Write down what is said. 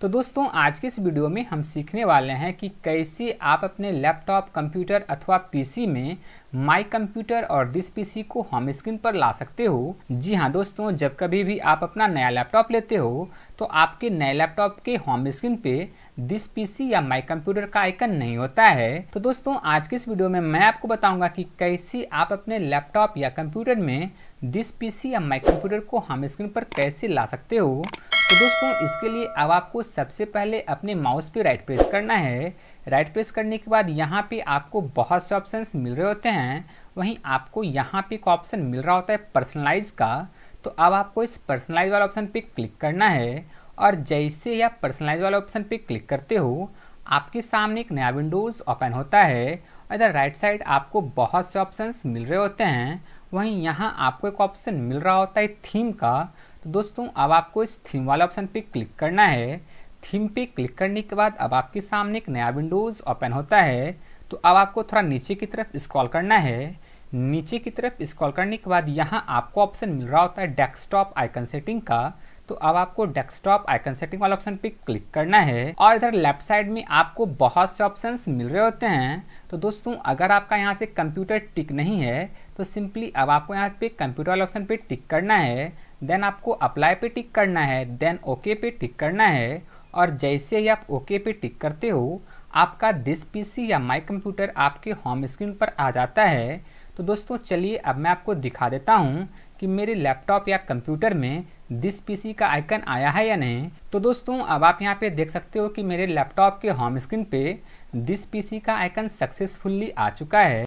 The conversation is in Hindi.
तो दोस्तों आज के इस वीडियो में हम सीखने वाले हैं कि कैसे आप अपने लैपटॉप कंप्यूटर अथवा पीसी में माई कंप्यूटर और दिस पीसी को होम स्क्रीन पर ला सकते हो जी हाँ दोस्तों जब कभी भी आप अपना नया लैपटॉप लेते हो तो आपके नए लैपटॉप के होम स्क्रीन पे दिस पीसी या माई कंप्यूटर का आइकन नहीं होता है तो दोस्तों आज के इस वीडियो में मैं आपको बताऊंगा कि कैसे आप अपने लैपटॉप या कंप्यूटर में दिस पीसी या माई कंप्यूटर को होम स्क्रीन पर कैसे ला सकते हो तो दोस्तों इसके लिए अब आपको सबसे पहले अपने माउस पे राइट प्रेस करना है राइट प्रेस करने के बाद यहाँ पे आपको बहुत से ऑप्शंस मिल रहे होते हैं वहीं आपको यहाँ पे एक ऑप्शन मिल रहा होता है पर्सनलाइज का तो अब आपको इस पर्सनलाइज वाला ऑप्शन पे क्लिक करना है और जैसे ही आप पर्सनलाइज वाला ऑप्शन पे क्लिक करते हो आपके सामने एक नया विंडोज़ ओपन होता है और इधर राइट साइड आपको बहुत से ऑप्शंस मिल रहे होते हैं वहीं यहाँ आपको एक ऑप्शन मिल रहा होता है थीम का तो दोस्तों अब आपको इस थीम वाले ऑप्शन पे क्लिक करना है थीम पे क्लिक करने के बाद अब आपके सामने एक नया विंडोज़ ओपन होता है तो अब आपको थोड़ा नीचे की तरफ स्क्रॉल करना है नीचे की तरफ स्क्रॉल करने के बाद यहाँ आपको ऑप्शन मिल रहा होता है डेस्कटॉप आइकन सेटिंग का तो अब आपको डेस्कटॉप आइकन सेटिंग वाला ऑप्शन पे क्लिक करना है और इधर लेफ्ट साइड में आपको बहुत से ऑप्शंस मिल रहे होते हैं तो दोस्तों अगर आपका यहाँ से कंप्यूटर टिक नहीं है तो सिंपली अब आपको यहाँ पे कंप्यूटर वाले ऑप्शन पे टिक करना है देन आपको अप्लाई पे टिक करना है देन ओके पे टिक करना है और जैसे ही आप ओके पे टिक करते हो आपका दिस पीसी या माई कंप्यूटर आपके होम स्क्रीन पर आ जाता है तो दोस्तों चलिए अब मैं आपको दिखा देता हूँ कि मेरे लैपटॉप या कंप्यूटर में दिस पीसी का आइकन आया है या नहीं तो दोस्तों अब आप यहाँ पे देख सकते हो कि मेरे लैपटॉप के होम स्क्रीन पे दिस पीसी का आइकन सक्सेसफुल्ली आ चुका है